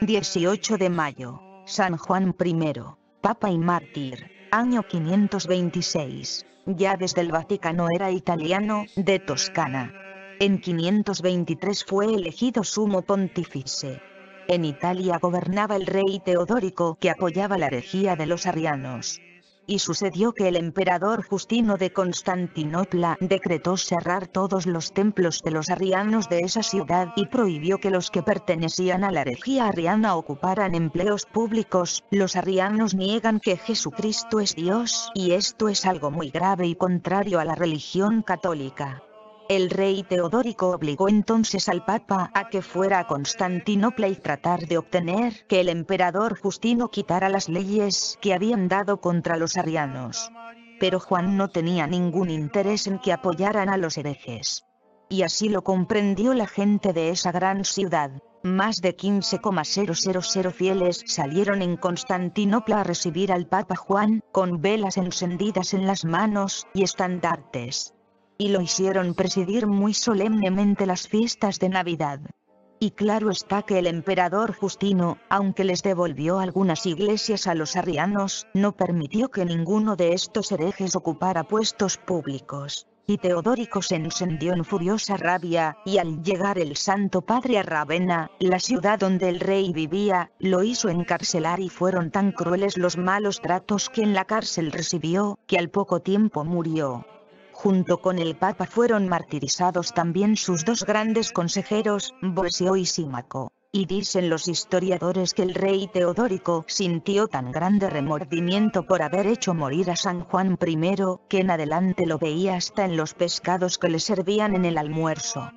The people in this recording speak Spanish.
18 de mayo, San Juan I, Papa y Mártir, año 526, ya desde el Vaticano era italiano, de Toscana. En 523 fue elegido sumo pontífice. En Italia gobernaba el rey Teodórico que apoyaba la herejía de los arianos y sucedió que el emperador Justino de Constantinopla decretó cerrar todos los templos de los arrianos de esa ciudad y prohibió que los que pertenecían a la herejía arriana ocuparan empleos públicos. Los arrianos niegan que Jesucristo es Dios y esto es algo muy grave y contrario a la religión católica. El rey Teodórico obligó entonces al Papa a que fuera a Constantinopla y tratar de obtener que el emperador Justino quitara las leyes que habían dado contra los arianos. Pero Juan no tenía ningún interés en que apoyaran a los herejes. Y así lo comprendió la gente de esa gran ciudad. Más de 15,000 fieles salieron en Constantinopla a recibir al Papa Juan, con velas encendidas en las manos y estandartes y lo hicieron presidir muy solemnemente las fiestas de Navidad. Y claro está que el emperador Justino, aunque les devolvió algunas iglesias a los arrianos, no permitió que ninguno de estos herejes ocupara puestos públicos. Y Teodórico se encendió en furiosa rabia, y al llegar el Santo Padre a Ravenna, la ciudad donde el rey vivía, lo hizo encarcelar y fueron tan crueles los malos tratos que en la cárcel recibió, que al poco tiempo murió. Junto con el Papa fueron martirizados también sus dos grandes consejeros, Boesio y Símaco. Y dicen los historiadores que el rey Teodórico sintió tan grande remordimiento por haber hecho morir a San Juan I, que en adelante lo veía hasta en los pescados que le servían en el almuerzo.